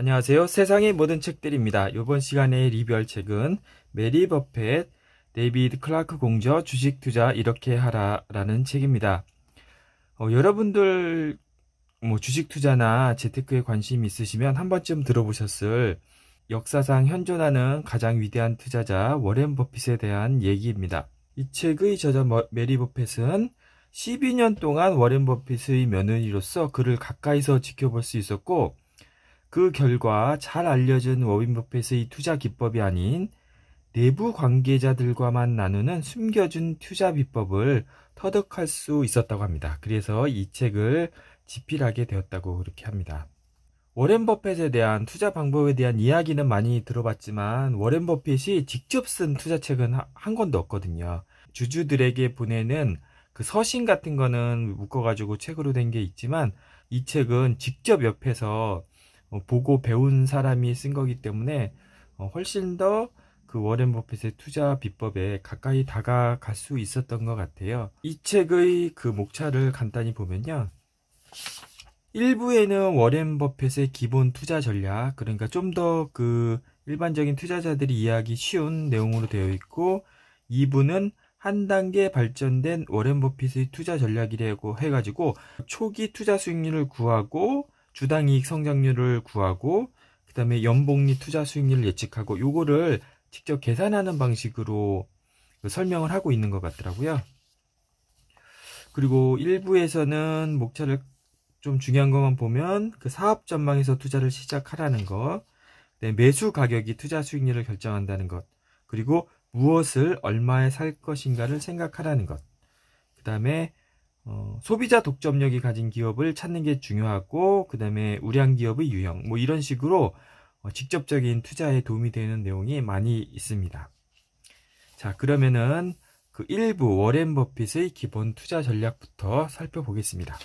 안녕하세요. 세상의 모든 책들입니다. 이번 시간에 리뷰할 책은 메리 버펫, 데이비드 클라크 공저, 주식 투자 이렇게 하라라는 책입니다. 어, 여러분들 뭐 주식 투자나 재테크에 관심이 있으시면 한 번쯤 들어보셨을 역사상 현존하는 가장 위대한 투자자 워렌 버핏에 대한 얘기입니다. 이 책의 저자 메리 버핏은 12년 동안 워렌 버핏의 며느리로서 그를 가까이서 지켜볼 수 있었고 그 결과 잘 알려진 워빈 버핏의 투자 기법이 아닌 내부 관계자들과만 나누는 숨겨진 투자 비법을 터득할 수 있었다고 합니다. 그래서 이 책을 집필하게 되었다고 그렇게 합니다. 워렌 버핏에 대한 투자 방법에 대한 이야기는 많이 들어봤지만 워렌 버핏이 직접 쓴 투자책은 한 권도 없거든요. 주주들에게 보내는 그 서신 같은 거는 묶어가지고 책으로 된 게 있지만 이 책은 직접 옆에서 어, 보고 배운 사람이 쓴 거기 때문에 어, 훨씬 더 그 워렌 버핏의 투자 비법에 가까이 다가갈 수 있었던 것 같아요. 이 책의 그 목차를 간단히 보면요. 1부에는 워렌 버핏의 기본 투자 전략, 그러니까 좀 더 그 일반적인 투자자들이 이해하기 쉬운 내용으로 되어 있고, 2부는 한 단계 발전된 워렌 버핏의 투자 전략이라고 해가지고, 초기 투자 수익률을 구하고, 주당 이익 성장률을 구하고 그다음에 연봉리 투자 수익률을 예측하고 요거를 직접 계산하는 방식으로 그 설명을 하고 있는 것 같더라고요. 그리고 일부에서는 목차를 좀 중요한 것만 보면 그 사업 전망에서 투자를 시작하라는 것, 매수 가격이 투자 수익률을 결정한다는 것, 그리고 무엇을 얼마에 살 것인가를 생각하라는 것, 그 다음에 어, 소비자 독점력이 가진 기업을 찾는 게 중요하고 그 다음에 우량 기업의 유형 뭐 이런 식으로 어, 직접적인 투자에 도움이 되는 내용이 많이 있습니다. 자 그러면은 그 일부 워렌 버핏의 기본 투자 전략부터 살펴보겠습니다.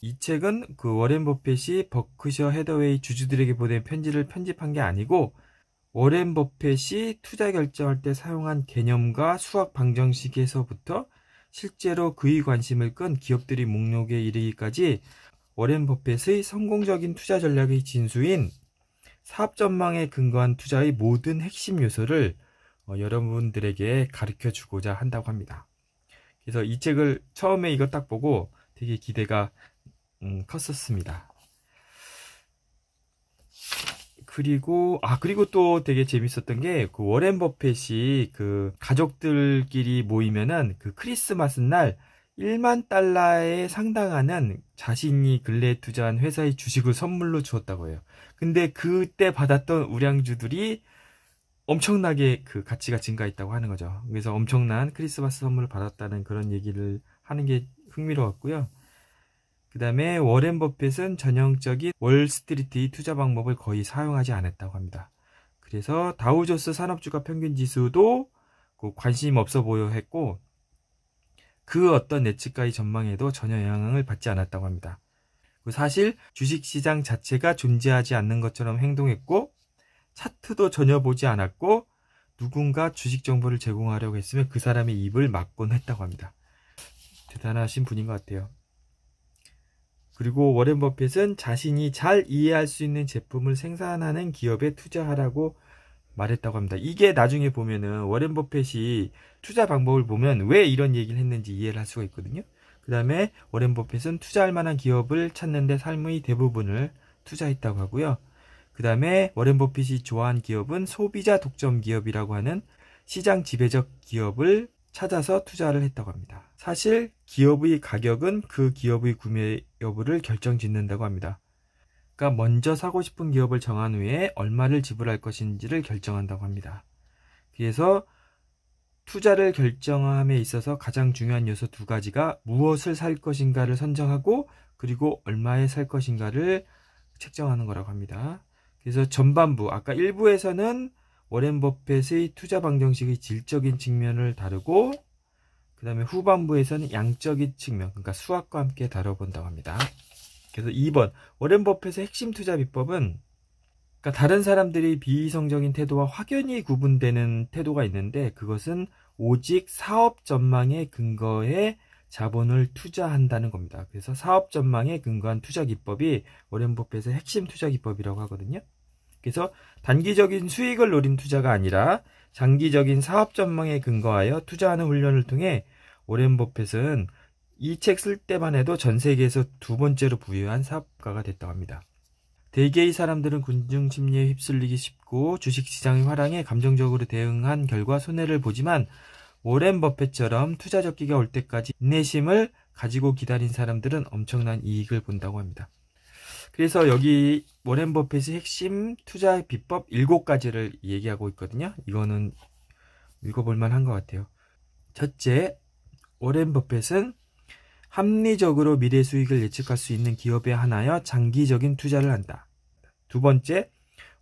이 책은 그 워렌 버핏이 버크셔 헤더웨이 주주들에게 보낸 편지를 편집한 게 아니고 워렌 버핏이 투자 결정할 때 사용한 개념과 수학 방정식에서부터 실제로 그의 관심을 끈 기업들이 목록에 이르기까지 워렌 버핏의 성공적인 투자 전략의 진수인 사업 전망에 근거한 투자의 모든 핵심 요소를 어, 여러분들에게 가르쳐 주고자 한다고 합니다. 그래서 이 책을 처음에 이거 딱 보고 되게 기대가 음, 컸었습니다. 그리고 아 그리고 또 되게 재밌었던 게그 워렌 버핏이 그 가족들끼리 모이면은 그 크리스마스 날 1만 달러에 상당하는 자신이 근래 투자한 회사의 주식을 선물로 주었다고 해요. 근데 그때 받았던 우량주들이 엄청나게 그 가치가 증가했다고 하는 거죠. 그래서 엄청난 크리스마스 선물을 받았다는 그런 얘기를 하는 게 흥미로웠고요. 그 다음에 워렌 버핏은 전형적인 월스트리트 투자 방법을 거의 사용하지 않았다고 합니다. 그래서 다우조스 산업주가 평균 지수도 그 관심 없어 보여 했고 그 어떤 예측가의 전망에도 전혀 영향을 받지 않았다고 합니다. 그 사실 주식시장 자체가 존재하지 않는 것처럼 행동했고 차트도 전혀 보지 않았고 누군가 주식 정보를 제공하려고 했으면 그 사람의 입을 막곤 했다고 합니다. 대단하신 분인 것 같아요. 그리고 워렌 버핏은 자신이 잘 이해할 수 있는 제품을 생산하는 기업에 투자하라고 말했다고 합니다. 이게 나중에 보면은 워렌 버핏이 투자 방법을 보면 왜 이런 얘기를 했는지 이해를 할 수가 있거든요. 그 다음에 워렌 버핏은 투자할 만한 기업을 찾는데 삶의 대부분을 투자했다고 하고요. 그 다음에 워렌 버핏이 좋아한 기업은 소비자 독점 기업이라고 하는 시장 지배적 기업을 찾아서 투자를 했다고 합니다. 사실 기업의 가격은 그 기업의 구매 여부를 결정짓는다고 합니다. 그러니까 먼저 사고 싶은 기업을 정한 후에 얼마를 지불할 것인지를 결정한다고 합니다. 그래서 투자를 결정함에 있어서 가장 중요한 요소 두 가지가 무엇을 살 것인가를 선정하고 그리고 얼마에 살 것인가를 책정하는 거라고 합니다. 그래서 전반부, 아까 1부에서는 워렌 버핏의 투자 방정식의 질적인 측면을 다루고 그 다음에 후반부에서는 양적인 측면, 그러니까 수학과 함께 다뤄본다고 합니다. 그래서 2번 워렌 버핏의 핵심 투자 비법은 그러니까 다른 사람들이 비이성적인 태도와 확연히 구분되는 태도가 있는데 그것은 오직 사업 전망의 근거에 자본을 투자한다는 겁니다. 그래서 사업 전망에 근거한 투자 기법이 워렌 버핏의 핵심 투자 기법이라고 하거든요. 그래서 단기적인 수익을 노린 투자가 아니라 장기적인 사업 전망에 근거하여 투자하는 훈련을 통해 오랜 버핏은 이 책 쓸 때만 해도 전 세계에서 두 번째로 부유한 사업가가 됐다고 합니다. 대개의 사람들은 군중 심리에 휩쓸리기 쉽고 주식시장의 화랑에 감정적으로 대응한 결과 손해를 보지만 오랜 버핏처럼 투자 적기가 올 때까지 인내심을 가지고 기다린 사람들은 엄청난 이익을 본다고 합니다. 그래서 여기 워렌 버핏의 핵심 투자의 비법 7가지를 얘기하고 있거든요. 이거는 읽어볼 만한 것 같아요. 첫째, 워렌 버핏은 합리적으로 미래 수익을 예측할 수 있는 기업에 한하여 장기적인 투자를 한다. 두 번째,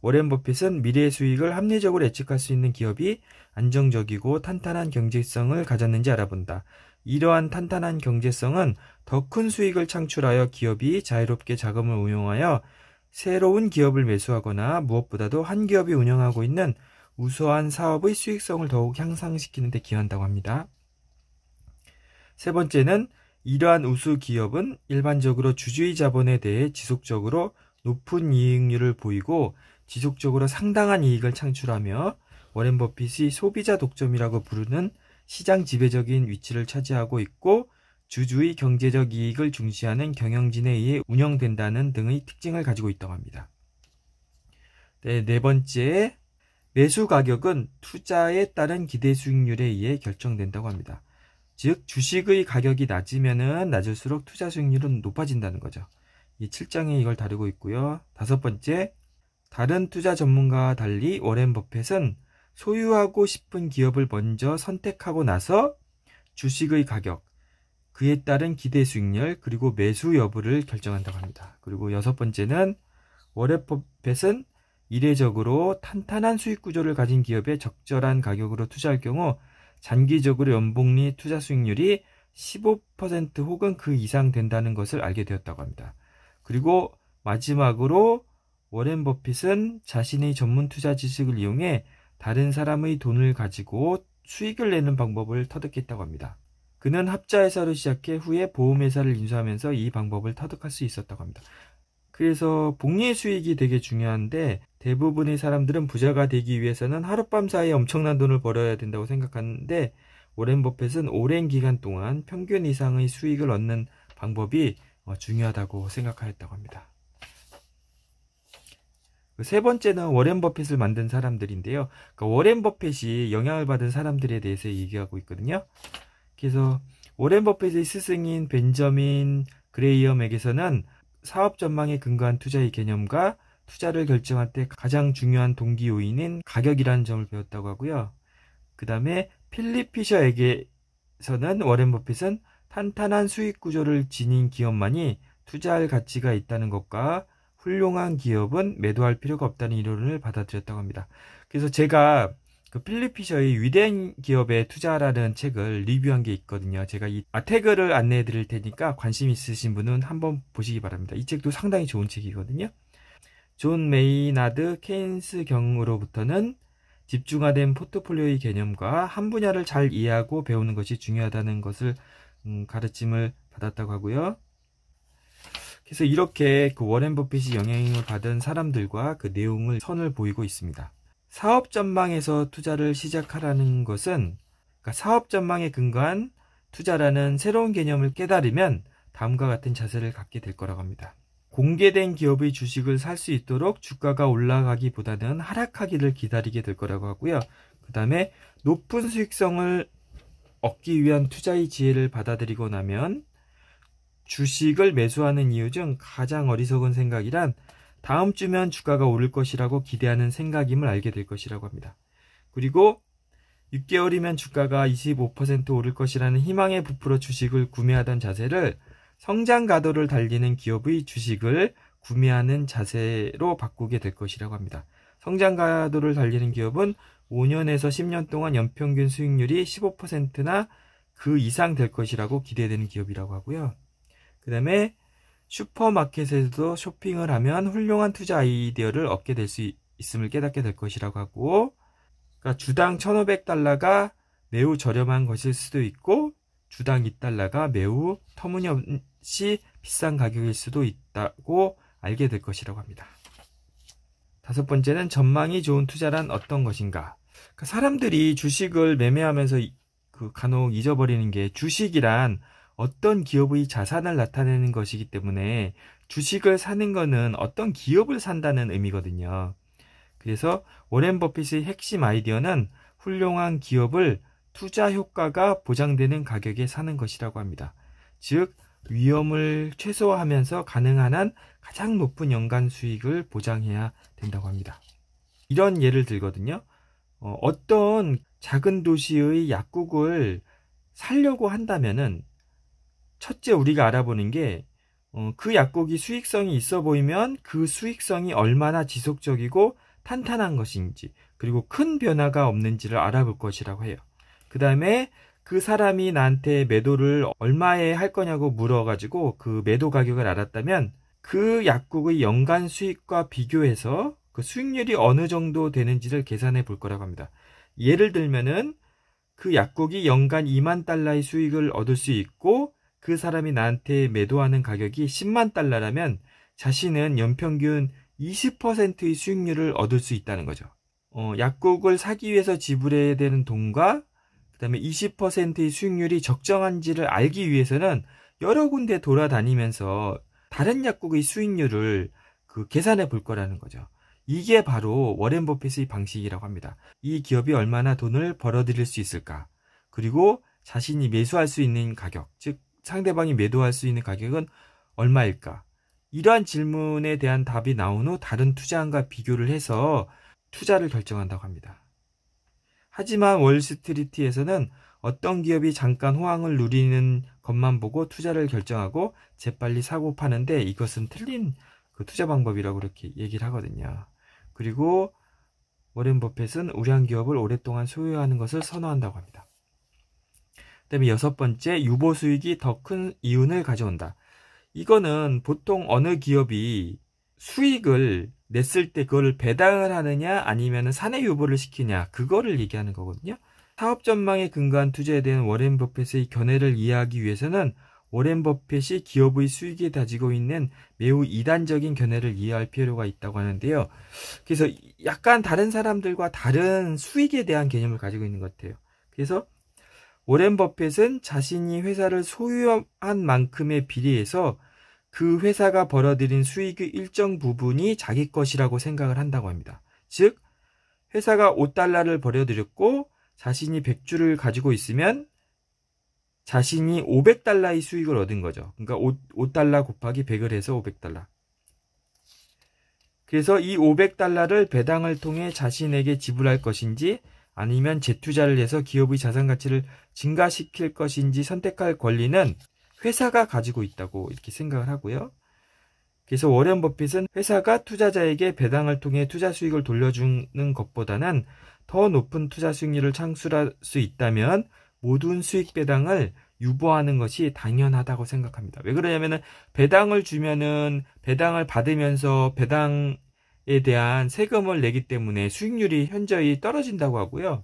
워렌 버핏은 미래 수익을 합리적으로 예측할 수 있는 기업이 안정적이고 탄탄한 경제성을 가졌는지 알아본다. 이러한 탄탄한 경제성은 더큰 수익을 창출하여 기업이 자유롭게 자금을 운용하여 새로운 기업을 매수하거나 무엇보다도 한 기업이 운영하고 있는 우수한 사업의 수익성을 더욱 향상시키는 데 기여한다고 합니다. 세 번째는 이러한 우수 기업은 일반적으로 주주의 자본에 대해 지속적으로 높은 이익률을 보이고 지속적으로 상당한 이익을 창출하며 워렌 버핏이 소비자 독점이라고 부르는 시장 지배적인 위치를 차지하고 있고 주주의 경제적 이익을 중시하는 경영진에 의해 운영된다는 등의 특징을 가지고 있다고 합니다. 네, 네 번째, 매수 가격은 투자에 따른 기대 수익률에 의해 결정된다고 합니다. 즉, 주식의 가격이 낮으면 낮을수록 투자 수익률은 높아진다는 거죠. 이 7장에 이걸 다루고 있고요. 다섯 번째, 다른 투자 전문가와 달리 워렌 버펫은 소유하고 싶은 기업을 먼저 선택하고 나서 주식의 가격, 그에 따른 기대 수익률 그리고 매수 여부를 결정한다고 합니다. 그리고 여섯 번째는 워렌버펫은 이례적으로 탄탄한 수익 구조를 가진 기업에 적절한 가격으로 투자할 경우 장기적으로 연봉리 투자 수익률이 15% 혹은 그 이상 된다는 것을 알게 되었다고 합니다. 그리고 마지막으로 워렌 버핏은 자신의 전문 투자 지식을 이용해 다른 사람의 돈을 가지고 수익을 내는 방법을 터득했다고 합니다. 그는 합자회사로 시작해 후에 보험회사를 인수하면서 이 방법을 터득할수 있었다고 합니다. 그래서 복리의 수익이 되게 중요한데 대부분의 사람들은 부자가 되기 위해서는 하룻밤 사이에 엄청난 돈을 벌어야 된다고 생각하는데 오렌버펫은 오랜 기간 동안 평균 이상의 수익을 얻는 방법이 어, 중요하다고 생각하였다고 합니다. 그 세 번째는 워렌 버핏을 만든 사람들인데요. 그러니까 워렌 버핏이 영향을 받은 사람들에 대해서 얘기하고 있거든요. 그래서 오렌 버핏의 스승인 벤저민 그레이엄에게서는 사업 전망에 근거한 투자의 개념과 투자를 결정할 때 가장 중요한 동기 요인인 가격이라는 점을 배웠다고 하고요. 그 다음에 필립 피셔에게서는 워렌 버핏은 탄탄한 수익 구조를 지닌 기업만이 투자할 가치가 있다는 것과 훌륭한 기업은 매도할 필요가 없다는 이론을 받아들였다고 합니다. 그래서 제가 그 필리피셔의 위대한 기업에 투자라는 책을 리뷰한 게 있거든요. 제가 이태그를 아, 안내해 드릴 테니까 관심 있으신 분은 한번 보시기 바랍니다. 이 책도 상당히 좋은 책이거든요. 존 메이나드 케인스 경으로부터는 집중화된 포트폴리오의 개념과 한 분야를 잘 이해하고 배우는 것이 중요하다는 것을 음, 가르침을 받았다고 하고요. 그래서 이렇게 그 워렌 버핏이 영향을 받은 사람들과 그 내용을 선을 보이고 있습니다. 사업 전망에서 투자를 시작하라는 것은 그러니까 사업 전망에 근거한 투자라는 새로운 개념을 깨달으면 다음과 같은 자세를 갖게 될 거라고 합니다. 공개된 기업의 주식을 살 수 있도록 주가가 올라가기보다는 하락하기를 기다리게 될 거라고 하고요. 그 다음에 높은 수익성을 얻기 위한 투자의 지혜를 받아들이고 나면 주식을 매수하는 이유 중 가장 어리석은 생각이란 다음 주면 주가가 오를 것이라고 기대하는 생각임을 알게 될 것이라고 합니다. 그리고 6개월이면 주가가 25% 오를 것이라는 희망에 부풀어 주식을 구매하던 자세를 성장 가도를 달리는 기업의 주식을 구매하는 자세로 바꾸게 될 것이라고 합니다. 성장 가도를 달리는 기업은 5년에서 10년 동안 연평균 수익률이 15%나 그 이상 될 것이라고 기대되는 기업이라고 하고요. 그 다음에 슈퍼마켓에서도 쇼핑을 하면 훌륭한 투자 아이디어를 얻게 될 수 있음을 깨닫게 될 것이라고 하고 그러니까 주당 1,500달러가 매우 저렴한 것일 수도 있고 주당 2달러가 매우 터무니없이 비싼 가격일 수도 있다고 알게 될 것이라고 합니다. 다섯 번째는 전망이 좋은 투자란 어떤 것인가? 그러니까 사람들이 주식을 매매하면서 그 간혹 잊어버리는 게 주식이란 어떤 기업의 자산을 나타내는 것이기 때문에 주식을 사는 것은 어떤 기업을 산다는 의미거든요. 그래서 워렌 버핏의 핵심 아이디어는 훌륭한 기업을 투자 효과가 보장되는 가격에 사는 것이라고 합니다. 즉, 위험을 최소화하면서 가능한 한 가장 높은 연간 수익을 보장해야 된다고 합니다. 이런 예를 들거든요. 어, 떤 작은 도시의 약국을 살려고 한다면은 첫째 우리가 알아보는 게, 어, 그 약국이 수익성이 있어 보이면 그 수익성이 얼마나 지속적이고 탄탄한 것인지, 그리고 큰 변화가 없는지를 알아볼 것이라고 해요. 그 다음에 그 사람이 나한테 매도를 얼마에 할 거냐고 물어가지고 그 매도 가격을 알았다면 그 약국의 연간 수익과 비교해서 그 수익률이 어느 정도 되는지를 계산해 볼 거라고 합니다. 예를 들면은 그 약국이 연간 2만 달러의 수익을 얻을 수 있고 그 사람이 나한테 매도하는 가격이 10만 달러라면 자신은 연평균 20%의 수익률을 얻을 수 있다는 거죠. 어, 약국을 사기 위해서 지불해야 되는 돈과 그다음에 20%의 수익률이 적정한지를 알기 위해서는 여러 군데 돌아다니면서 다른 약국의 수익률을 그 계산해 볼 거라는 거죠. 이게 바로 워렌 버핏의 방식이라고 합니다. 이 기업이 얼마나 돈을 벌어들일 수 있을까? 그리고 자신이 매수할 수 있는 가격, 즉 상대방이 매도할 수 있는 가격은 얼마일까? 이러한 질문에 대한 답이 나온 후 다른 투자안과 비교를 해서 투자를 결정한다고 합니다. 하지만 월스트리트에서는 어떤 기업이 잠깐 호황을 누리는 것만 보고 투자를 결정하고 재빨리 사고 파는데 이것은 틀린 그 투자 방법이라고 그렇게 얘기를 하거든요. 그리고 워렌 버펫은 우량 기업을 오랫동안 소유하는 것을 선호한다고 합니다. 그다음에 여섯 번째 유보 수익이 더 큰 이윤을 가져온다. 이거는 보통 어느 기업이 수익을 냈을 때그걸 배당을 하느냐 아니면 사내 유보를 시키냐 그거를 얘기하는 거거든요. 사업 전망에 근거한 투자에 대한 워렌 버핏의 견해를 이해하기 위해서는 워렌 버핏이 기업의 수익에 다지고 있는 매우 이단적인 견해를 이해할 필요가 있다고 하는데요. 그래서 약간 다른 사람들과 다른 수익에 대한 개념을 가지고 있는 것 같아요. 그래서 워렌 버핏은 자신이 회사를 소유한 만큼의 비리에서 그 회사가 벌어들인 수익의 일정 부분이 자기 것이라고 생각을 한다고 합니다. 즉, 회사가 5달러를 벌여들였고 자신이 100주를 가지고 있으면 자신이 500달러의 수익을 얻은 거죠. 그러니까 5, 달러 곱하기 100을 해서 500달러. 그래서 이 500달러를 배당을 통해 자신에게 지불할 것인지 아니면 재투자를 해서 기업의 자산 가치를 증가시킬 것인지 선택할 권리는 회사가 가지고 있다고 이렇게 생각을 하고요. 그래서 워렌 버핏은 회사가 투자자에게 배당을 통해 투자 수익을 돌려주는 것보다는 더 높은 투자 수익률을 창출할 수 있다면 모든 수익 배당을 유보하는 것이 당연하다고 생각합니다. 왜 그러냐면은 배당을 주면은 배당을 받으면서 배당에 대한 세금을 내기 때문에 수익률이 현저히 떨어진다고 하고요.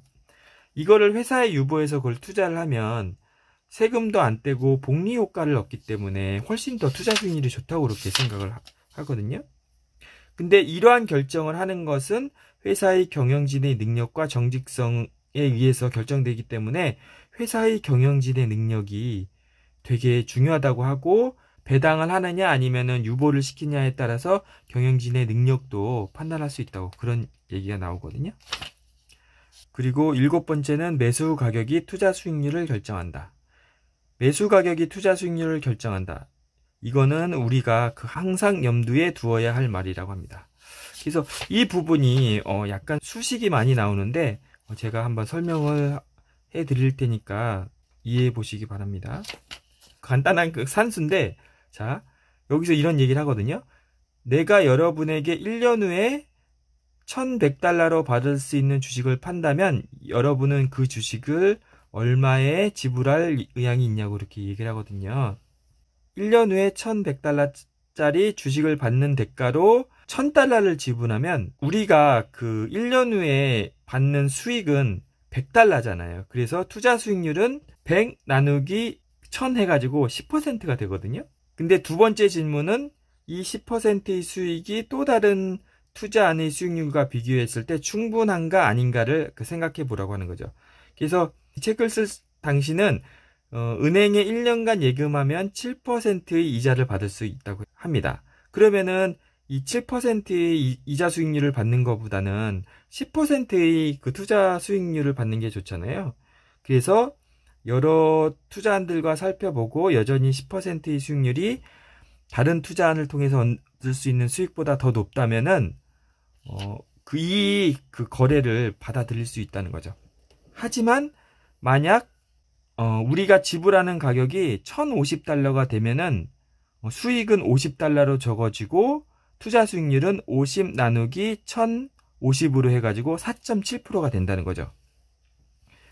이거를 회사에 유보해서 그걸 투자를 하면 세금도 안 떼고 복리 효과를 얻기 때문에 훨씬 더 투자 수익률이 좋다고 그렇게 생각을 하거든요. 근데 이러한 결정을 하는 것은 회사의 경영진의 능력과 정직성에 의해서 결정되기 때문에 회사의 경영진의 능력이 되게 중요하다고 하고 배당을 하느냐 아니면은 유보를 시키냐에 따라서 경영진의 능력도 판단할 수 있다고 그런 얘기가 나오거든요. 그리고 일곱 번째는 매수 가격이 투자 수익률을 결정한다. 매수 가격이 투자 수익률을 결정한다. 이거는 우리가 그 항상 염두에 두어야 할 말이라고 합니다. 그래서 이 부분이 어 약간 수식이 많이 나오는데 어, 제가 한번 설명을 해 드릴 테니까 이해해 보시기 바랍니다. 간단한 그 산수인데 자 여기서 이런 얘기를 하거든요. 내가 여러분에게 1년 후에 1100달러로 받을 수 있는 주식을 판다면 여러분은 그 주식을 얼마에 지불할 의향이 있냐고 이렇게 얘기를 하거든요. 1년 후에 1100달러짜리 주식을 받는 대가로 1000달러를 지분하면 우리가 그 1년 후에 받는 수익은 100달러잖아요. 그래서 투자 수익률은 100 나누기 1000 해가지고 10%가 되거든요. 근데 두 번째 질문은 이 10%의 수익이 또 다른 투자 안의 수익률과 비교했을 때 충분한가 아닌가를 그 생각해 보라고 하는 거죠. 그래서 이 책을 쓸 당시는 어, 은행에 1년간 예금하면 7%의 이자를 받을 수 있다고 합니다. 그러면은 이 7%의 이자 수익률을 받는 것보다는 10%의 그 투자 수익률을 받는 게 좋잖아요. 그래서 여러 투자안들과 살펴보고 여전히 10%의 수익률이 다른 투자안을 통해서 얻을 수 있는 수익보다 더 높다면은 어, 그, 이, 그 거래를 받아들일 수 있다는 거죠. 하지만, 만약, 어, 우리가 지불하는 가격이 1050달러가 되면은, 어, 수익은 50달러로 적어지고, 투자 수익률은 50 나누기 1050으로 해가지고 4.7%가 된다는 거죠.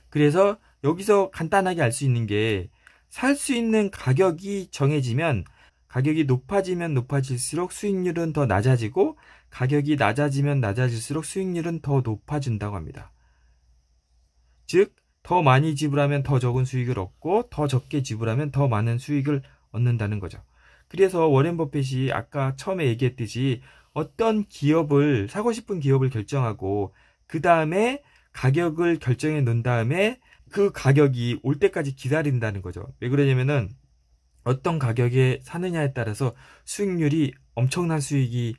그래서 여기서 간단하게 알 수 있는 게, 살 수 있는 가격이 정해지면, 가격이 높아지면 높아질수록 수익률은 더 낮아지고, 가격이 낮아지면 낮아질수록 수익률은 더 높아진다고 합니다. 즉, 더 많이 지불하면 더 적은 수익을 얻고 더 적게 지불하면 더 많은 수익을 얻는다는 거죠. 그래서 워렌 버핏이 아까 처음에 얘기했듯이 어떤 기업을 사고 싶은 기업을 결정하고 그 다음에 가격을 결정해 놓은 다음에 그 가격이 올 때까지 기다린다는 거죠. 왜 그러냐면은 어떤 가격에 사느냐에 따라서 수익률이 엄청난 수익이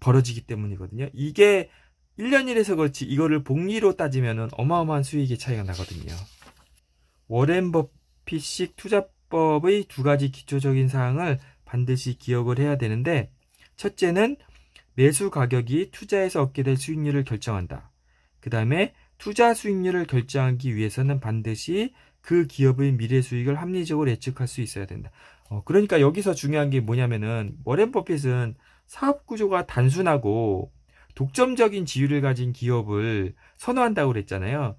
벌어지기 때문이거든요. 이게 1년 일해서 그렇지 이거를 복리로 따지면 어마어마한 수익의 차이가 나거든요. 워렌 버핏식 투자법의 두 가지 기초적인 사항을 반드시 기억을 해야 되는데 첫째는 매수 가격이 투자에서 얻게 될 수익률을 결정한다. 그 다음에 투자 수익률을 결정하기 위해서는 반드시 그 기업의 미래 수익을 합리적으로 예측할 수 있어야 된다. 어, 그러니까 여기서 중요한 게 뭐냐면은 워렌 버핏은 사업 구조가 단순하고 독점적인 지위를 가진 기업을 선호한다고 그랬잖아요.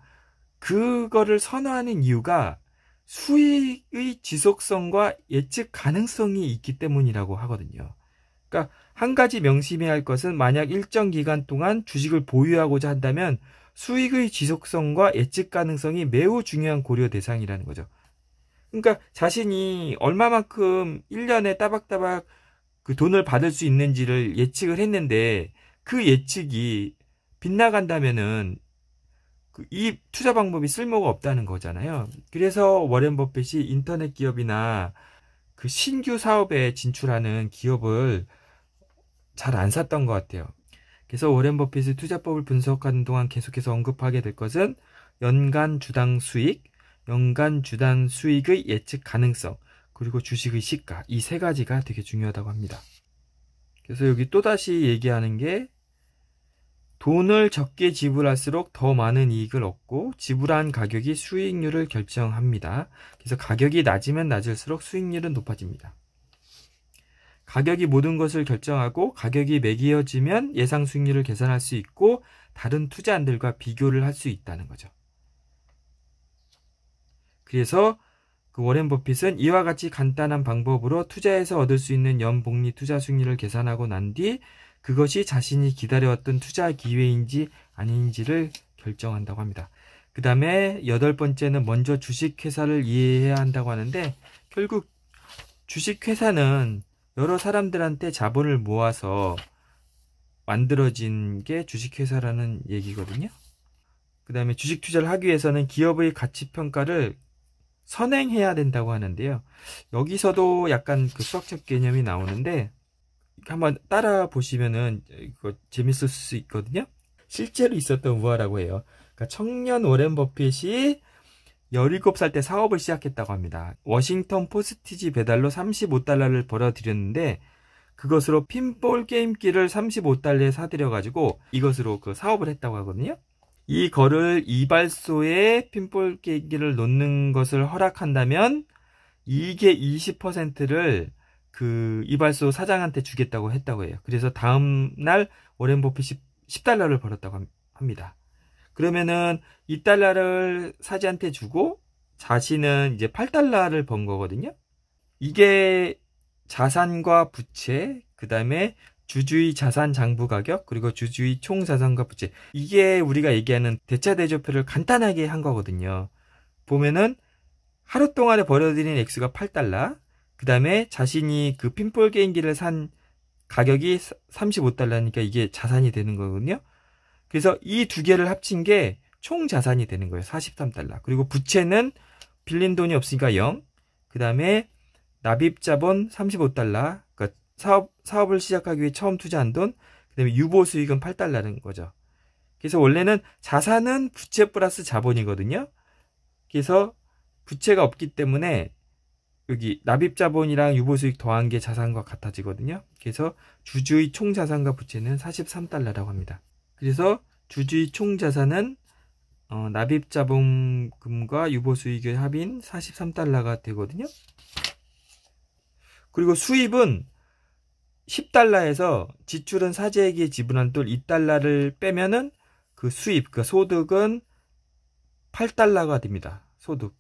그거를 선호하는 이유가 수익의 지속성과 예측 가능성이 있기 때문이라고 하거든요. 그러니까 한 가지 명심해야 할 것은 만약 일정 기간 동안 주식을 보유하고자 한다면 수익의 지속성과 예측 가능성이 매우 중요한 고려 대상이라는 거죠. 그러니까 자신이 얼마만큼 1년에 따박따박 그 돈을 받을 수 있는지를 예측을 했는데 그 예측이 빗나간다면은 그 이 투자 방법이 쓸모가 없다는 거잖아요. 그래서 워렌 버핏이 인터넷 기업이나 그 신규 사업에 진출하는 기업을 잘 안 샀던 것 같아요. 그래서 워렌 버핏의 투자법을 분석하는 동안 계속해서 언급하게 될 것은 연간 주당 수익, 연간 주당 수익의 예측 가능성, 그리고 주식의 시가 이 세 가지가 되게 중요하다고 합니다. 그래서 여기 또다시 얘기하는 게 돈을 적게 지불할수록 더 많은 이익을 얻고 지불한 가격이 수익률을 결정합니다. 그래서 가격이 낮으면 낮을수록 수익률은 높아집니다. 가격이 모든 것을 결정하고 가격이 매기어지면 예상 수익률을 계산할 수 있고 다른 투자안들과 비교를 할 수 있다는 거죠. 그래서 그 워렌 버핏은 이와 같이 간단한 방법으로 투자에서 얻을 수 있는 연복리 투자 승익률을 계산하고 난 뒤 그것이 자신이 기다려왔던 투자 기회인지 아닌지를 결정한다고 합니다. 그 다음에 여덟 번째는 먼저 주식회사를 이해해야 한다고 하는데 결국 주식회사는 여러 사람들한테 자본을 모아서 만들어진 게 주식회사라는 얘기거든요. 그 다음에 주식 투자를 하기 위해서는 기업의 가치 평가를 선행해야 된다고 하는데요. 여기서도 약간 그 수학적 개념이 나오는데 한번 따라 보시면은 이거 재밌을 수 있거든요. 실제로 있었던 우화라고 해요. 그러니까 청년 워렌 버핏이 17살 때 사업을 시작했다고 합니다. 워싱턴 포스티지 배달로 35달러를 벌어들였는데 그것으로 핀볼 게임기를 35달러에 사들여가지고 이것으로 그 사업을 했다고 하거든요. 이 거를 이발소에 핀볼 깨기를 놓는 것을 허락한다면 이게 20%를 그 이발소 사장한테 주겠다고 했다고 해요. 그래서 다음 날 워렌 버핏이 10달러를 벌었다고 합니다. 그러면은 2달러를 사지한테 주고 자신은 이제 8달러를 번 거거든요. 이게 자산과 부채, 그 다음에 주주의 자산 장부 가격 그리고 주주의 총 자산과 부채 이게 우리가 얘기하는 대차 대조표를 간단하게 한 거거든요. 보면은 하루 동안에 벌어들인 액수가 8달러, 그 다음에 자신이 그 핀볼 게임기를 산 가격이 35달러니까 이게 자산이 되는 거거든요. 그래서 이 두 개를 합친 게 총 자산이 되는 거예요. 43달러. 그리고 부채는 빌린 돈이 없으니까 0. 그 다음에 납입 자본 35달러, 사업, 사업을 시작하기 위해 처음 투자한 돈, 그 다음에 유보 수익은 8달러는 거죠. 그래서 원래는 자산은 부채 플러스 자본이거든요. 그래서 부채가 없기 때문에 여기 납입 자본이랑 유보 수익 더한 게 자산과 같아지거든요. 그래서 주주의 총 자산과 부채는 43달러라고 합니다. 그래서 주주의 총 자산은 어, 납입 자본금과 유보 수익의 합인 43달러가 되거든요. 그리고 수입은 10달러에서 지출은 사재기에 지불한 돈 2달러를 빼면은 그 수입, 그 소득은 8달러가 됩니다. 소득.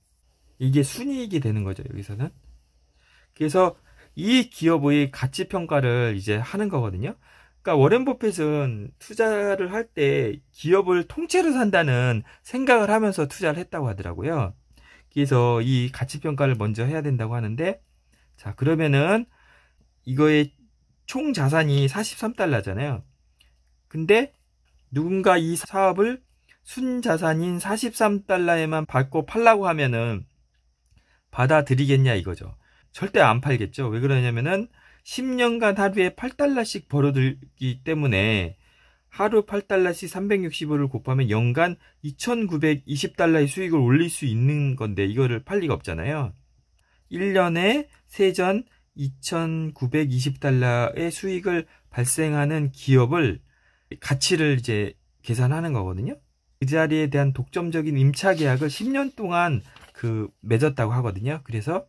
이게 순이익이 되는 거죠, 여기서는. 그래서 이 기업의 가치 평가를 이제 하는 거거든요. 그러니까 워렌 버핏은 투자를 할 때 기업을 통째로 산다는 생각을 하면서 투자를 했다고 하더라고요. 그래서 이 가치 평가를 먼저 해야 된다고 하는데 자, 그러면은 이거에 총 자산이 43달러잖아요. 근데 누군가 이 사업을 순자산인 43달러에만 받고 팔라고 하면은 받아들이겠냐 이거죠. 절대 안 팔겠죠. 왜 그러냐면은 10년간 하루에 8달러씩 벌어들기 때문에 하루 8달러씩 365를 곱하면 연간 2,920달러의 수익을 올릴 수 있는 건데 이거를 팔 리가 없잖아요. 1년에 세전 2,920달러의 수익을 발생하는 기업을 가치를 이제 계산하는 거거든요. 그 자리에 대한 독점적인 임차 계약을 10년 동안 그 맺었다고 하거든요. 그래서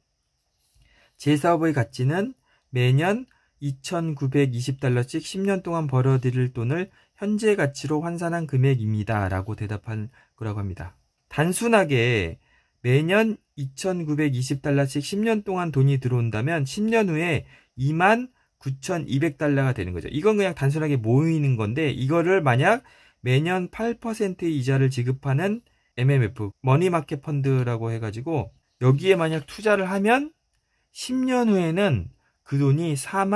제 사업의 가치는 매년 2,920달러씩 10년 동안 벌어들일 돈을 현재 가치로 환산한 금액입니다. 라고 대답한 거라고 합니다. 단순하게 매년 2,920달러씩 10년 동안 돈이 들어온다면 10년 후에 2 9,200달러가 되는 거죠. 이건 그냥 단순하게 모이는 건데 이거를 만약 매년 8%의 이자를 지급하는 MMF, 머니마켓 펀드라고 해가지고 여기에 만약 투자를 하면 10년 후에는 그 돈이 4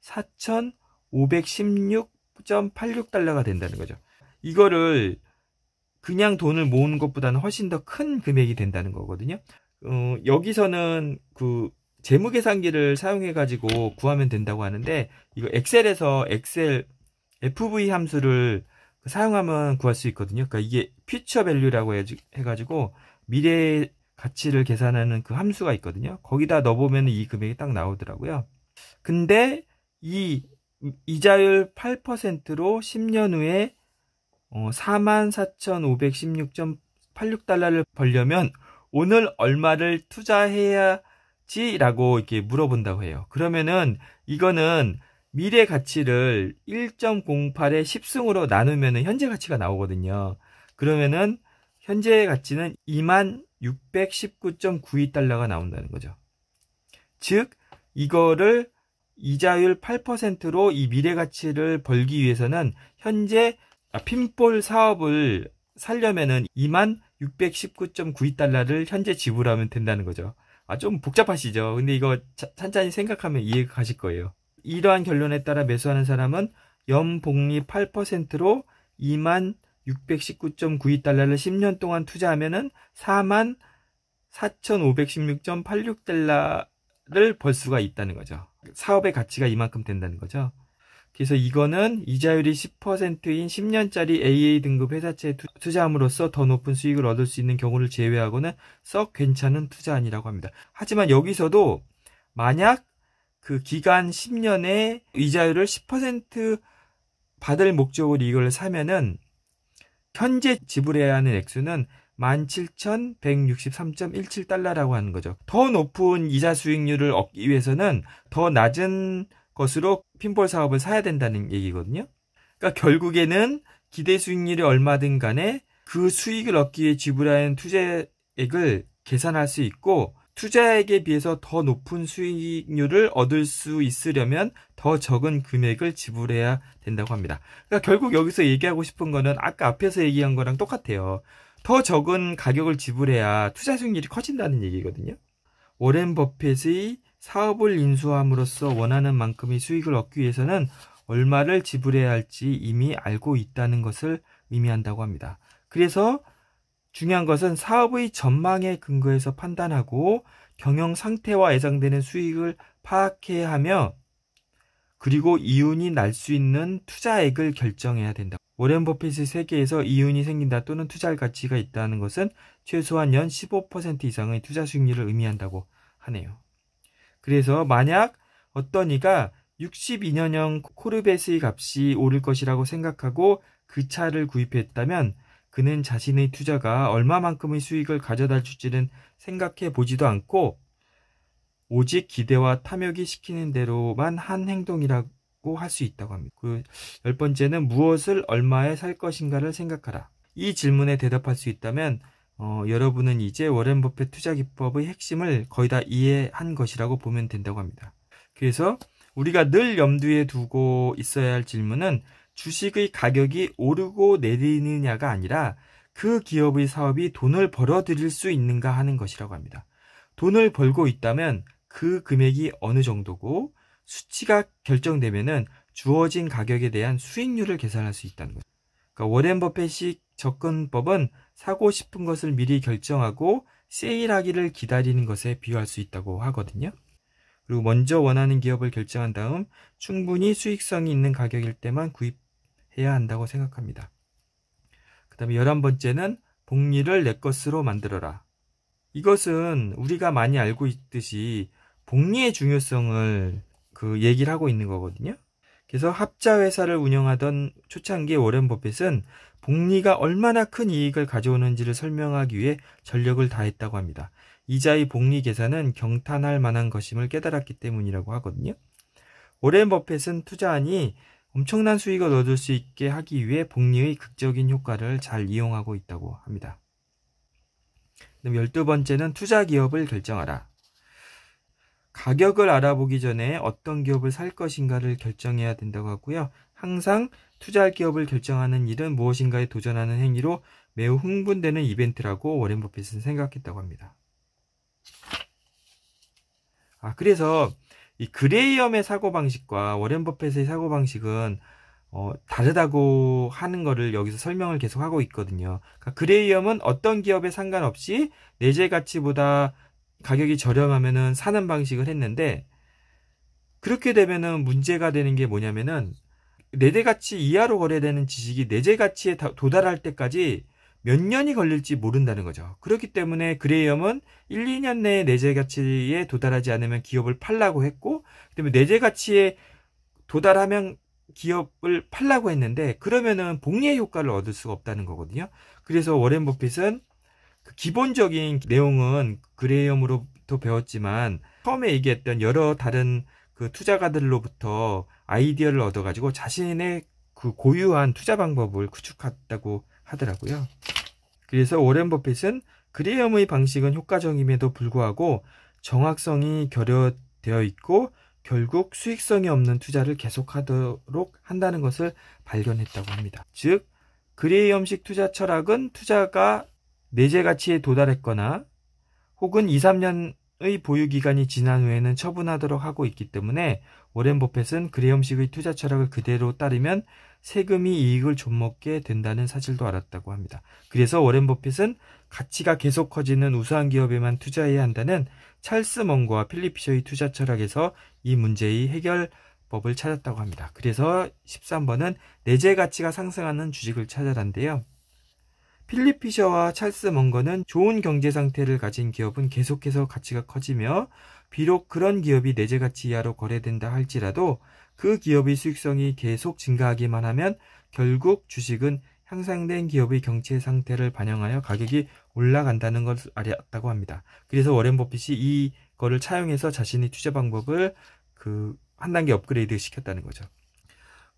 4,516.86달러가 된다는 거죠. 이거를 그냥 돈을 모은 것보다는 훨씬 더 큰 금액이 된다는 거거든요. 어, 여기서는 그 재무계산기를 사용해가지고 구하면 된다고 하는데 이거 엑셀에서 엑셀 FV 함수를 사용하면 구할 수 있거든요. 그러니까 이게 퓨처 밸류라고 해가지고 미래 의 가치를 계산하는 그 함수가 있거든요. 거기다 넣어보면 이 금액이 딱 나오더라고요. 근데 이 이자율 8%로 10년 후에 어, 44,516.86달러를 벌려면 오늘 얼마를 투자해야지? 라고 이렇게 물어본다고 해요. 그러면은 이거는 미래 가치를 1.08에 10승으로 나누면 현재 가치가 나오거든요. 그러면은 현재 가치는 2만 619.92달러가 나온다는 거죠. 즉, 이거를 이자율 8%로 이 미래 가치를 벌기 위해서는 현재 아, 핀볼 사업을 살려면은 2만 619.92달러를 현재 지불하면 된다는 거죠. 아, 좀 복잡하시죠? 근데 이거 찬찬히 생각하면 이해가 가실 거예요. 이러한 결론에 따라 매수하는 사람은 연복리 8%로 2만 619.92달러를 10년 동안 투자하면은 4만 4,516.86달러를 벌 수가 있다는 거죠. 사업의 가치가 이만큼 된다는 거죠. 그래서 이거는 이자율이 10%인 10년짜리 AA 등급 회사채에 투자함으로써 더 높은 수익을 얻을 수 있는 경우를 제외하고는 썩 괜찮은 투자 아니라고 합니다. 하지만 여기서도 만약 그 기간 10년에 이자율을 10% 받을 목적으로 이걸 사면은 현재 지불해야 하는 액수는 17,163.17달러라고 하는 거죠. 더 높은 이자 수익률을 얻기 위해서는 더 낮은 것으로 핀볼 사업을 사야 된다는 얘기거든요. 그러니까 결국에는 기대 수익률이 얼마든 간에 그 수익을 얻기 위해 지불하는 투자액을 계산할 수 있고 투자액에 비해서 더 높은 수익률을 얻을 수 있으려면 더 적은 금액을 지불해야 된다고 합니다. 그러니까 결국 여기서 얘기하고 싶은 거는 아까 앞에서 얘기한 거랑 똑같아요. 더 적은 가격을 지불해야 투자 수익률이 커진다는 얘기거든요. 워렌 버핏의 사업을 인수함으로써 원하는 만큼의 수익을 얻기 위해서는 얼마를 지불해야 할지 이미 알고 있다는 것을 의미한다고 합니다. 그래서 중요한 것은 사업의 전망에 근거해서 판단하고 경영 상태와 예상되는 수익을 파악해야 하며 그리고 이윤이 날 수 있는 투자액을 결정해야 된다. 워렌 버핏의 세계에서 이윤이 생긴다 또는 투자할 가치가 있다는 것은 최소한 연 15% 이상의 투자 수익률을 의미한다고 하네요. 그래서 만약 어떤 이가 62년형 코르벳의 값이 오를 것이라고 생각하고 그 차를 구입했다면 그는 자신의 투자가 얼마만큼의 수익을 가져다 줄지는 생각해 보지도 않고 오직 기대와 탐욕이 시키는 대로만 한 행동이라고 할 수 있다고 합니다. 그열 번째는 무엇을 얼마에 살 것인가를 생각하라. 이 질문에 대답할 수 있다면 어, 여러분은 이제 워렌 버핏 투자 기법의 핵심을 거의 다 이해한 것이라고 보면 된다고 합니다. 그래서 우리가 늘 염두에 두고 있어야 할 질문은 주식의 가격이 오르고 내리느냐가 아니라 그 기업의 사업이 돈을 벌어들일 수 있는가 하는 것이라고 합니다. 돈을 벌고 있다면 그 금액이 어느 정도고 수치가 결정되면은 주어진 가격에 대한 수익률을 계산할 수 있다는 거죠. 그러니까 워렌 버핏식 접근법은 사고 싶은 것을 미리 결정하고 세일하기를 기다리는 것에 비유할 수 있다고 하거든요. 그리고 먼저 원하는 기업을 결정한 다음 충분히 수익성이 있는 가격일 때만 구입해야 한다고 생각합니다. 그 다음에 열한 번째는 복리를 내 것으로 만들어라. 이것은 우리가 많이 알고 있듯이 복리의 중요성을 그 얘기를 하고 있는 거거든요. 그래서 합자 회사를 운영하던 초창기 워렌 버핏은 복리가 얼마나 큰 이익을 가져오는지를 설명하기 위해 전력을 다했다고 합니다. 이자의 복리 계산은 경탄할 만한 것임을 깨달았기 때문이라고 하거든요. 워렌 버핏은 투자하니 엄청난 수익을 얻을 수 있게 하기 위해 복리의 극적인 효과를 잘 이용하고 있다고 합니다. 그럼 열두 번째는 투자 기업을 결정하라. 가격을 알아보기 전에 어떤 기업을 살 것인가를 결정해야 된다고 하고요. 항상 투자할 기업을 결정하는 일은 무엇인가에 도전하는 행위로 매우 흥분되는 이벤트라고 워렌 버핏은 생각했다고 합니다. 아, 그래서 이 그레이엄의 사고방식과 워렌 버핏의 사고방식은 어, 다르다고 하는 거를 여기서 설명을 계속 하고 있거든요. 그러니까 그레이엄은 어떤 기업에 상관없이 내재 가치보다 가격이 저렴하면은 사는 방식을 했는데 그렇게 되면은 문제가 되는 게 뭐냐면은 내재 가치 이하로 거래되는 지식이 내재 가치에 도달할 때까지 몇 년이 걸릴지 모른다는 거죠. 그렇기 때문에 그레이엄은 1, 2년 내에 내재 가치에 도달하지 않으면 기업을 팔라고 했고 그다음에 내재 가치에 도달하면 기업을 팔라고 했는데 그러면은 복리의 효과를 얻을 수가 없다는 거거든요. 그래서 워렌 버핏은 그 기본적인 내용은 그레이엄으로부터 배웠지만 처음에 얘기했던 여러 다른 그 투자가들로부터 아이디어를 얻어가지고 자신의 그 고유한 투자 방법을 구축했다고 하더라고요. 그래서 오렌 버핏은 그레이엄의 방식은 효과적임에도 불구하고 정확성이 결여되어 있고 결국 수익성이 없는 투자를 계속하도록 한다는 것을 발견했다고 합니다. 즉, 그레이엄식 투자 철학은 투자가 내재 가치에 도달했거나 혹은 2, 3년의 보유 기간이 지난 후에는 처분하도록 하고 있기 때문에 워렌 버펫은 그레엄식의 투자 철학을 그대로 따르면 세금이 이익을 좀먹게 된다는 사실도 알았다고 합니다. 그래서 워렌 버핏은 가치가 계속 커지는 우수한 기업에만 투자해야 한다는 찰스 먼과 필리 피셔의 투자 철학에서 이 문제의 해결법을 찾았다고 합니다. 그래서 13번은 내재 가치가 상승하는 주식을 찾아라데요 필립 피셔와 찰스 먼거는 좋은 경제 상태를 가진 기업은 계속해서 가치가 커지며 비록 그런 기업이 내재 가치 이하로 거래된다 할지라도 그 기업의 수익성이 계속 증가하기만 하면 결국 주식은 향상된 기업의 경제 상태를 반영하여 가격이 올라간다는 것을 알았다고 합니다. 그래서 워렌 버핏이 이거를 차용해서 자신의 투자 방법을 그 한 단계 업그레이드 시켰다는 거죠.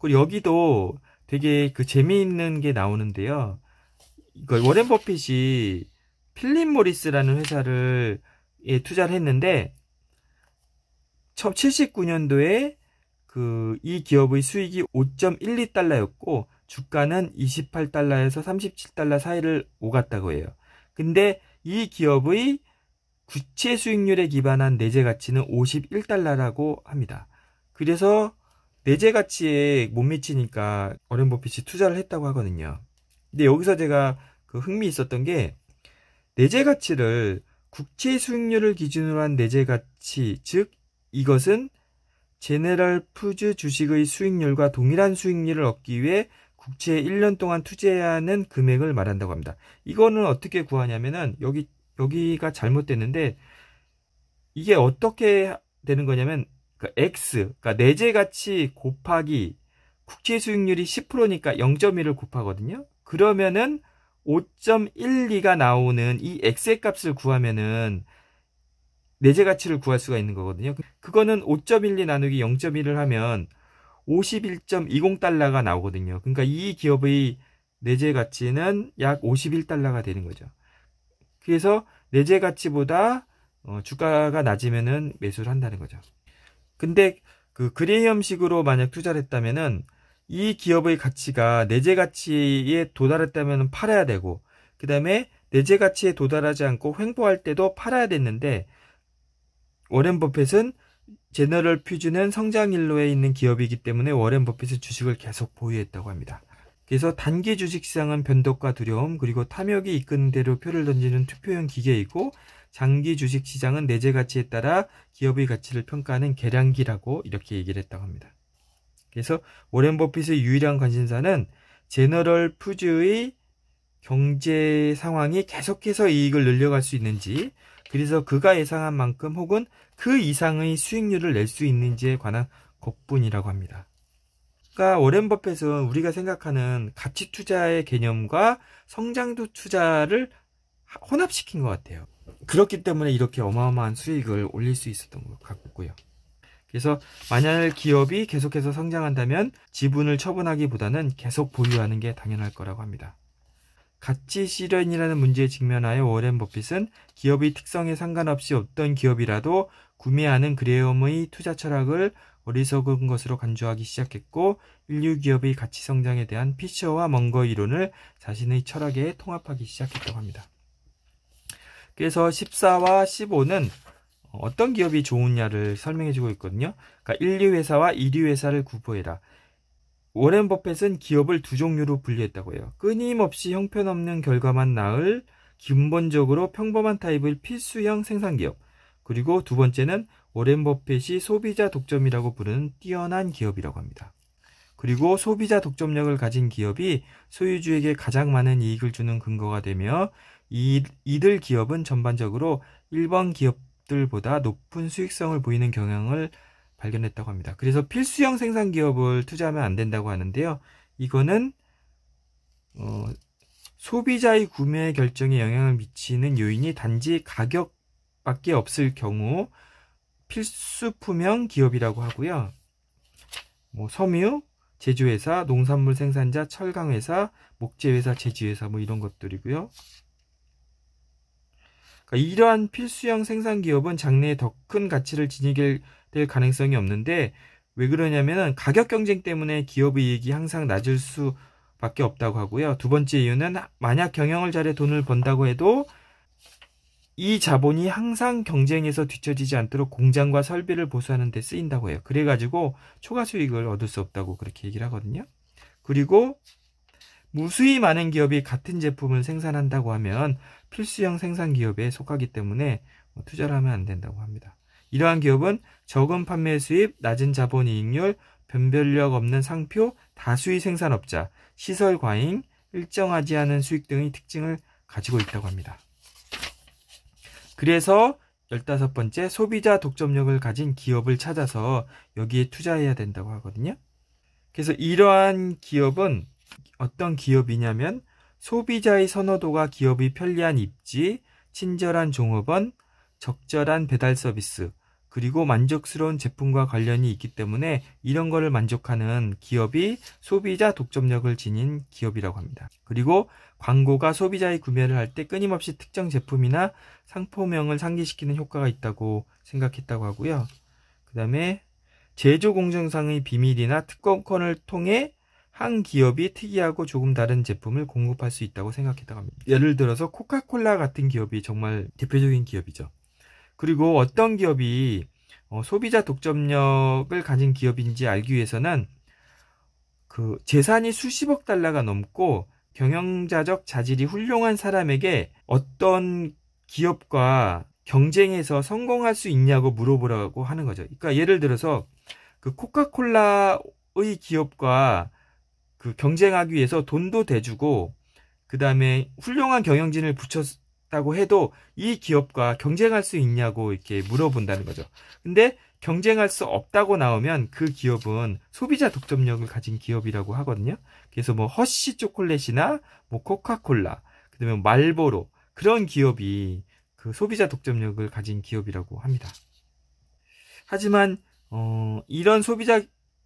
그리고 여기도 되게 그 재미있는 게 나오는데요. 그 워렌 버핏이 필립 모리스라는 회사를 예, 투자를 했는데 79년도에 그 이 기업의 수익이 5.12달러였고 주가는 28달러에서 37달러 사이를 오갔다고 해요. 근데 이 기업의 구체 수익률에 기반한 내재 가치는 51달러라고 합니다. 그래서 내재 가치에 못 미치니까 어렌 버핏이 투자를 했다고 하거든요. 근데 여기서 제가 그 흥미 있었던 게 내재 가치를 국채 수익률을 기준으로 한 내재 가치, 즉 이것은 제네럴 푸즈 주식의 수익률과 동일한 수익률을 얻기 위해 국채에 1년 동안 투자해야 하는 금액을 말한다고 합니다. 이거는 어떻게 구하냐면은 여기 여기가 잘못됐는데 이게 어떻게 되는 거냐면 그 x 그러니까 내재 가치 곱하기 국채 수익률이 10%니까 0.1을 곱하거든요. 그러면은 5.12가 나오는 이 x의 값을 구하면은 내재 가치를 구할 수가 있는 거거든요. 그, 그거는 5.12 나누기 0.1을 하면 51.20달러가 나오거든요. 그러니까 이 기업의 내재 가치는 약 51달러가 되는 거죠. 그래서 내재 가치보다 어, 주가가 낮으면은 매수를 한다는 거죠. 근데 그 그레이엄식으로 만약 투자를 했다면은 이 기업의 가치가 내재 가치에 도달했다면 팔아야 되고 그 다음에 내재 가치에 도달하지 않고 횡보할 때도 팔아야 됐는데 워렌 버핏은 제너럴 퓨즈는 성장 일로에 있는 기업이기 때문에 워렌 버핏의 주식을 계속 보유했다고 합니다. 그래서 단기 주식 시장은 변덕과 두려움 그리고 탐욕이 이끄는 대로 표를 던지는 투표형 기계이고 장기 주식 시장은 내재 가치에 따라 기업의 가치를 평가하는 계량기라고 이렇게 얘기를 했다고 합니다. 그래서 워렌 버핏의 유일한 관심사는 제너럴 푸즈의 경제 상황이 계속해서 이익을 늘려갈 수 있는지, 그래서 그가 예상한 만큼 혹은 그 이상의 수익률을 낼 수 있는지에 관한 것뿐이라고 합니다. 그러니까 워렌 버핏은 우리가 생각하는 가치 투자의 개념과 성장도 투자를 혼합시킨 것 같아요. 그렇기 때문에 이렇게 어마어마한 수익을 올릴 수 있었던 것 같고요. 그래서 만약 기업이 계속해서 성장한다면 지분을 처분하기보다는 계속 보유하는 게 당연할 거라고 합니다. 가치 실현이라는 문제에 직면하여 워렌 버핏은 기업의 특성에 상관없이 어떤 기업이라도 구매하는 그레엄의 투자 철학을 어리석은 것으로 간주하기 시작했고 인류 기업의 가치 성장에 대한 피셔와 먼거 이론을 자신의 철학에 통합하기 시작했다고 합니다. 그래서 14와 15는 어떤 기업이 좋으냐를 설명해주고 있거든요. 그러니까 1, 2회사와 2 2회사를 구분해라. 워렌 버펫은 기업을 두 종류로 분류했다고 해요. 끊임없이 형편없는 결과만 낳을 기본적으로 평범한 타입을 필수형 생산기업. 그리고 두 번째는 워렌 버펫이 소비자 독점이라고 부르는 뛰어난 기업이라고 합니다. 그리고 소비자 독점력을 가진 기업이 소유주에게 가장 많은 이익을 주는 근거가 되며 이, 이들 기업은 전반적으로 1번 기업 기업들보다 높은 수익성을 보이는 경향을 발견했다고 합니다. 그래서 필수형 생산 기업을 투자하면 안 된다고 하는데요. 이거는 어, 소비자의 구매 결정에 영향을 미치는 요인이 단지 가격밖에 없을 경우 필수품형 기업이라고 하고요. 뭐 섬유, 제조회사, 농산물 생산자, 철강회사, 목재회사, 제지회사 뭐 이런 것들이고요. 그러니까 이러한 필수형 생산 기업은 장래에 더 큰 가치를 지니게 될 가능성이 없는데 왜 그러냐면은 가격 경쟁 때문에 기업의 이익이 항상 낮을 수밖에 없다고 하고요. 두 번째 이유는 만약 경영을 잘해 돈을 번다고 해도 이 자본이 항상 경쟁에서 뒤처지지 않도록 공장과 설비를 보수하는 데 쓰인다고 해요. 그래가지고 초과 수익을 얻을 수 없다고 그렇게 얘기를 하거든요. 그리고 무수히 많은 기업이 같은 제품을 생산한다고 하면 필수형 생산 기업에 속하기 때문에 뭐 투자를 하면 안 된다고 합니다. 이러한 기업은 적은 판매 수입, 낮은 자본 이익률, 변별력 없는 상표, 다수의 생산업자, 시설 과잉, 일정하지 않은 수익 등의 특징을 가지고 있다고 합니다. 그래서 1 5 번째 소비자 독점력을 가진 기업을 찾아서 여기에 투자해야 된다고 하거든요. 그래서 이러한 기업은 어떤 기업이냐면 소비자의 선호도가 기업이 편리한 입지, 친절한 종업원, 적절한 배달 서비스, 그리고 만족스러운 제품과 관련이 있기 때문에 이런 거를 만족하는 기업이 소비자 독점력을 지닌 기업이라고 합니다. 그리고 광고가 소비자의 구매를 할 때 끊임없이 특정 제품이나 상품명을 상기시키는 효과가 있다고 생각했다고 하고요. 그 다음에 제조 공정상의 비밀이나 특권권을 통해 한 기업이 특이하고 조금 다른 제품을 공급할 수 있다고 생각했다고 합니다. 예를 들어서 코카콜라 같은 기업이 정말 대표적인 기업이죠. 그리고 어떤 기업이 어, 소비자 독점력을 가진 기업인지 알기 위해서는 그 재산이 수십억 달러가 넘고 경영자적 자질이 훌륭한 사람에게 어떤 기업과 경쟁해서 성공할 수 있냐고 물어보라고 하는 거죠. 그러니까 예를 들어서 그 코카콜라의 기업과 그 경쟁하기 위해서 돈도 대주고 그 다음에 훌륭한 경영진을 붙였다고 해도 이 기업과 경쟁할 수 있냐고 이렇게 물어본다는 거죠. 근데 경쟁할 수 없다고 나오면 그 기업은 소비자 독점력을 가진 기업이라고 하거든요. 그래서 뭐 허쉬 초콜릿이나 뭐 코카콜라, 그다음에 뭐 말보로 그런 기업이 그 소비자 독점력을 가진 기업이라고 합니다. 하지만 어, 이런 소비자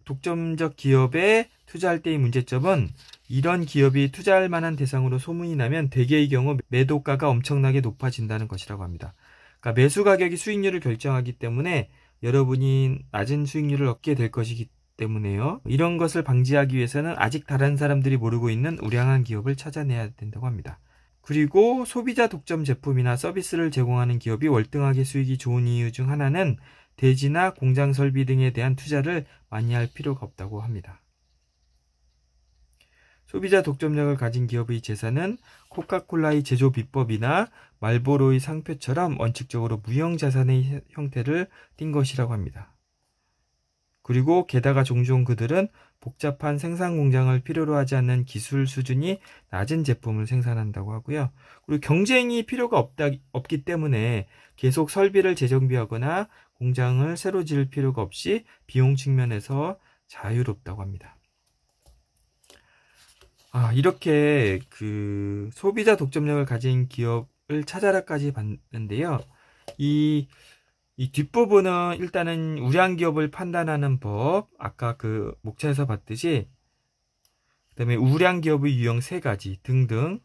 독점적 기업에 투자할 때의 문제점은 이런 기업이 투자할 만한 대상으로 소문이 나면 대개의 경우 매도가가 엄청나게 높아진다는 것이라고 합니다. 그러니까 매수 가격이 수익률을 결정하기 때문에 여러분이 낮은 수익률을 얻게 될 것이기 때문에요. 이런 것을 방지하기 위해서는 아직 다른 사람들이 모르고 있는 우량한 기업을 찾아내야 된다고 합니다. 그리고 소비자 독점 제품이나 서비스를 제공하는 기업이 월등하게 수익이 좋은 이유 중 하나는 대지나 공장 설비 등에 대한 투자를 많이 할 필요가 없다고 합니다. 소비자 독점력을 가진 기업의 재산은 코카콜라의 제조 비법이나 말보로의 상표처럼 원칙적으로 무형 자산의 형태를 띈 것이라고 합니다. 그리고 게다가 종종 그들은 복잡한 생산 공장을 필요로 하지 않는 기술 수준이 낮은 제품을 생산한다고 하고요. 그리고 경쟁이 필요가 없다, 없기 때문에 계속 설비를 재정비하거나 공장을 새로 지을 필요가 없이 비용 측면에서 자유롭다고 합니다. 아, 이렇게 그 소비자 독점력을 가진 기업을 찾아라까지 봤는데요. 이, 이 뒷부분은 일단은 우량 기업을 판단하는 법, 아까 그 목차에서 봤듯이, 그 다음에 우량 기업의 유형 세 가지 등등,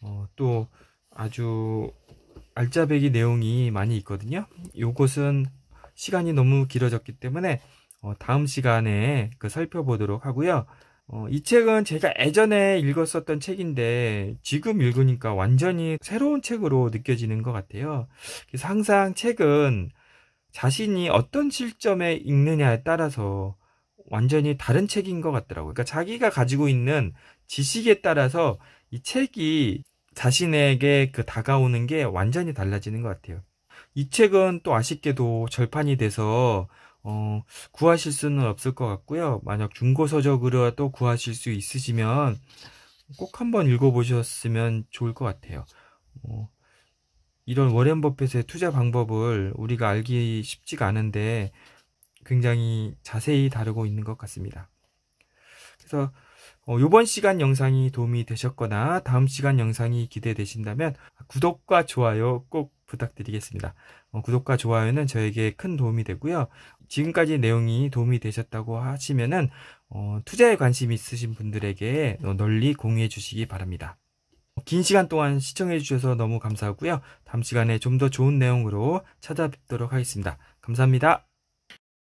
어, 또 아주 알짜배기 내용이 많이 있거든요. 요것은 시간이 너무 길어졌기 때문에 어, 다음 시간에 그 살펴보도록 하고요. 어, 이 책은 제가 예전에 읽었었던 책인데 지금 읽으니까 완전히 새로운 책으로 느껴지는 것 같아요. 그래서 항상 책은 자신이 어떤 실점에 읽느냐에 따라서 완전히 다른 책인 것 같더라고요. 그러니까 자기가 가지고 있는 지식에 따라서 이 책이 자신에게 그 다가오는 게 완전히 달라지는 것 같아요. 이 책은 또 아쉽게도 절판이 돼서 어, 구하실 수는 없을 것 같고요. 만약 중고 서적으로라도 구하실 수 있으시면 꼭 한번 읽어보셨으면 좋을 것 같아요. 어, 이런 워렌 버핏의 투자 방법을 우리가 알기 쉽지가 않은데 굉장히 자세히 다루고 있는 것 같습니다. 그래서 어, 이번 시간 영상이 도움이 되셨거나 다음 시간 영상이 기대되신다면 구독과 좋아요 꼭 부탁드리겠습니다. 어, 구독과 좋아요는 저에게 큰 도움이 되고요. 지금까지 내용이 도움이 되셨다고 하시면은 어, 투자에 관심 있으신 분들에게 어, 널리 공유해 주시기 바랍니다. 긴 시간 동안 시청해 주셔서 너무 감사하고요. 다음 시간에 좀 더 좋은 내용으로 찾아뵙도록 하겠습니다. 감사합니다.